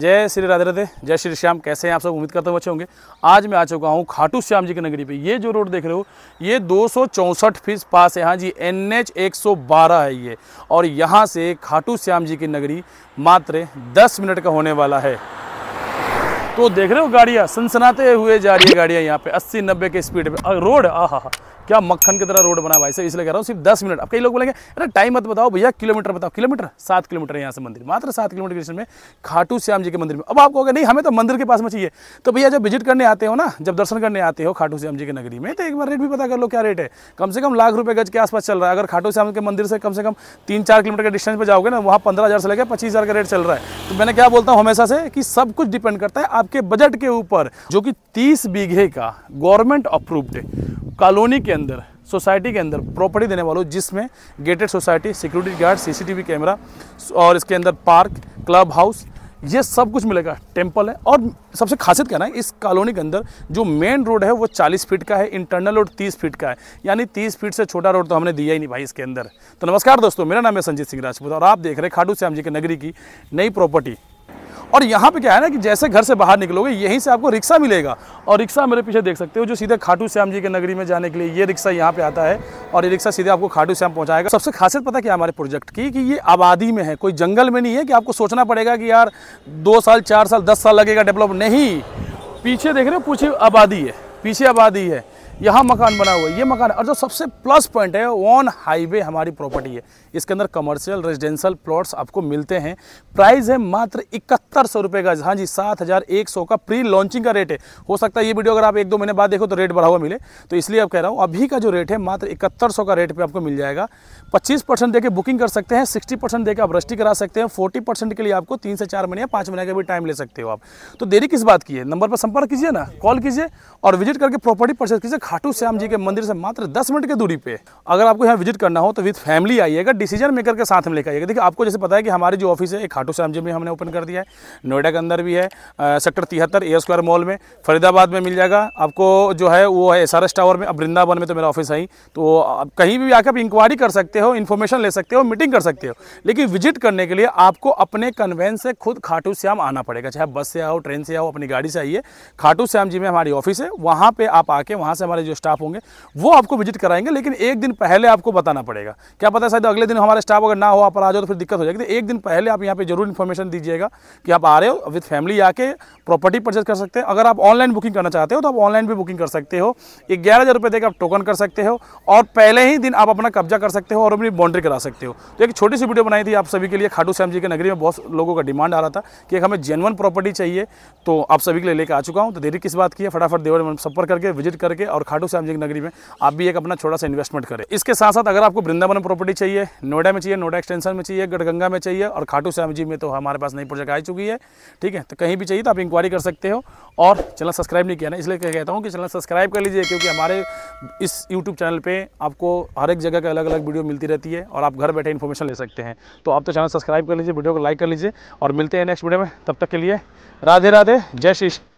जय श्री राधे राधे जय श्री श्याम कैसे हैं आप सब उम्मीद करते हुए अच्छे होंगे आज मैं आ चुका हूँ खाटू श्याम जी की नगरी पे ये जो रोड देख रहे हो ये दो फीस पास है हाँ जी एन एच है ये और यहाँ से खाटू श्याम जी की नगरी मात्र 10 मिनट का होने वाला है तो देख रहे हो गाड़ियाँ सनसनाते हुए जा रही है गाड़ियाँ यहाँ पे अस्सी नब्बे के स्पीड पर रोड आ क्या मक्खन की तरह रोड बना भाई साहब इसलिए कह रहा हूँ सिर्फ दस मिनट अब कई लोग बोलेंगे अरे टाइम मत बताओ भैया किलोमीटर बताओ किलोमीटर सात किलोमीटर है यहाँ से मंदिर मात्र सात किलोमीटर डिस्टेंस में खाटू श्याम जी के मंदिर में अब आपको अगर नहीं हमें तो मंदिर के पास में चाहिए तो भैया जब विजिट करने आते हो ना जब दर्शन करने आते हो खाटू श्याम जी की नगरी में तो एक बार रेट भी पता कर लो क्या रेट है कम से कम लाख रुपये गज के आसपास चल रहा है अगर खाटू श्याम के मंदिर से कम से कम तीन चार किलोमीटर के डिस्टेंस पर जाओगे ना वहाँ पंद्रह हज़ार से लेकर पच्चीस हज़ार का रेट चल रहा है तो मैंने क्या बोलता हूँ हमेशा से कि सब कुछ डिपेंड करता है आपके बजट के ऊपर जो कि तीस बीघे का गवर्नमेंट अप्रूव्ड कॉलोनी के अंदर सोसाइटी के अंदर प्रॉपर्टी देने वालों जिसमें gated society security guard CCTV camera और इसके अंदर पार्क क्लब हाउस ये सब कुछ मिलेगा टेम्पल है और सबसे खासियत क्या ना इस कॉलोनी के अंदर जो मेन रोड है वो 40 फीट का है इंटरनल रोड 30 फीट का है यानी 30 फीट से छोटा रोड तो हमने दिया ही नहीं भाई इसके अंदर तो नमस्कार दोस्तों मेरा नाम है संजीत सिंह राजपूत और आप देख रहे हैं खाटू श्याम जी की नगरी की नई प्रॉपर्टी और यहाँ पे क्या है ना कि जैसे घर से बाहर निकलोगे यहीं से आपको रिक्शा मिलेगा और रिक्शा मेरे पीछे देख सकते हो जो सीधे खाटू श्याम जी के नगरी में जाने के लिए ये रिक्शा यहाँ पे आता है और ये रिक्शा सीधे आपको खाटू श्याम पहुँचाएगा सबसे खासियत पता क्या हमारे प्रोजेक्ट की कि ये आबादी में है कोई जंगल में नहीं है कि आपको सोचना पड़ेगा कि यार दो साल चार साल दस साल लगेगा डेवलप नहीं पीछे देख रहे हो पूछे आबादी है पीछे आबादी है यहाँ मकान बना हुआ है ये मकान और जो सबसे प्लस पॉइंट है ऑन हाईवे हमारी प्रॉपर्टी है इसके अंदर कमर्शियल रेजिडेंशियल प्लॉट्स आपको मिलते हैं प्राइस है मात्र इकहत्तर सौ रुपये का हाँ जी सात हज़ार एक सौ का प्री लॉन्चिंग का रेट है हो सकता है ये वीडियो अगर आप एक दो महीने बाद देखो तो रेट बढ़ा हुआ मिले तो इसलिए आप कह रहा हूँ अभी का जो रेट है मात्र इकहत्तर सौ का रेट पर आपको मिल जाएगा पच्चीस परसेंट देकर बुकिंग कर सकते हैं सिक्सटी परसेंट देकर आप रजिस्ट्री करा सकते हैं फोर्टी परसेंट के लिए आपको तीन से चार महीने या पाँच महीने का भी टाइम ले सकते हो आप तो देरी किस बात की है नंबर पर संपर्क कीजिए ना कॉल कीजिए और विजिट करके प्रॉपर्टी परचेज कीजिए खाटू श्याम जी के मंदिर से मात्र 10 मिनट की दूरी पे अगर आपको यहाँ विजिट करना हो तो विद फैमिली आइएगा डिसीजन मेकर के साथ में लेकर आइएगा देखिए आपको जैसे पता है कि हमारी जो ऑफिस है खाटू श्याम जी में हमने ओपन कर दिया है नोएडा के अंदर भी है सेक्टर तिहत्तर ए स्क्वायर मॉल में फरीदाबाद में मिल जाएगा आपको जो है वो है एस टावर में अब वृंदावन में तो मेरा ऑफिस है ही तो आप कहीं भी आकर आप इंक्वायरी कर सकते हो इन्फॉर्मेशन ले सकते हो मीटिंग कर सकते हो लेकिन विजिट करने के लिए आपको अपने कन्वेंस से खुद खाटू श्याम आना पड़ेगा चाहे बस से आओ ट्रेन से आओ अपनी गाड़ी से आइए खाटू श्याम जी में हमारी ऑफिस है वहाँ पर आप आके वहाँ से हमारे जो स्टाफ होंगे वो आपको विजिट कराएंगे लेकिन एक दिन पहले आपको बताना पड़ेगा क्या पता शायद अगले दिन हमारे स्टाफ अगर ना हो आप आ जाओ तो फिर दिक्कत हो जाएगी तो एक दिन पहले आप यहाँ पर जरूर इन्फॉर्मेशन दीजिएगा कि आप आ रहे हो विद फैमिली आके प्रॉपर्टी परचेज कर सकते हैं अगर आप ऑनलाइन बुकिंग करना चाहते हो तो आप ऑनलाइन भी बुकिंग कर सकते हो ग्यारह हज़ार रुपये आप टोकन कर सकते हो और पहले ही दिन आप अपना कब्जा कर सकते हो और अपनी बाउंड्री करा सकते हो तो एक छोटी सी वीडियो बनाई थी आप सभी के लिए खाटू श्याम जी के नगरी में बहुत लोगों का डिमांड आ रहा था कि हमें जेनवन प्रॉपर्टी चाहिए तो आप सभी के लिए लेकर आ चुका हूँ तो देरी किस बात की है फटाफट देवर संपर्क करके विजिट करके और और खाटू श्याम जी की नगरी में आप भी एक अपना छोटा सा इन्वेस्टमेंट करें इसके साथ साथ अगर आपको वृंदावन प्रॉपर्टी चाहिए नोएडा में चाहिए नोएडा एक्सटेंशन में चाहिए गढ़गंगा में चाहिए और खाटू श्याम जी में तो हमारे पास नई प्रोजेक्ट आ चुकी है ठीक है तो कहीं भी चाहिए तो आप इंक्वायरी कर सकते हो और चैनल सब्सक्राइब नहीं किया ना इसलिए कहता हूँ कि चैनल सब्सक्राइब कर लीजिए क्योंकि हमारे इस यूट्यूब चैनल पर आपको हर एक जगह का अलग अलग वीडियो मिलती रहती है और आप घर बैठे इन्फॉर्मेशन ले सकते हैं तो आप तो चैनल सब्सक्राइब कर लीजिए वीडियो को लाइक कर लीजिए और मिलते हैं नेक्स्ट वीडियो में तब तक के लिए राधे राधे जय श्री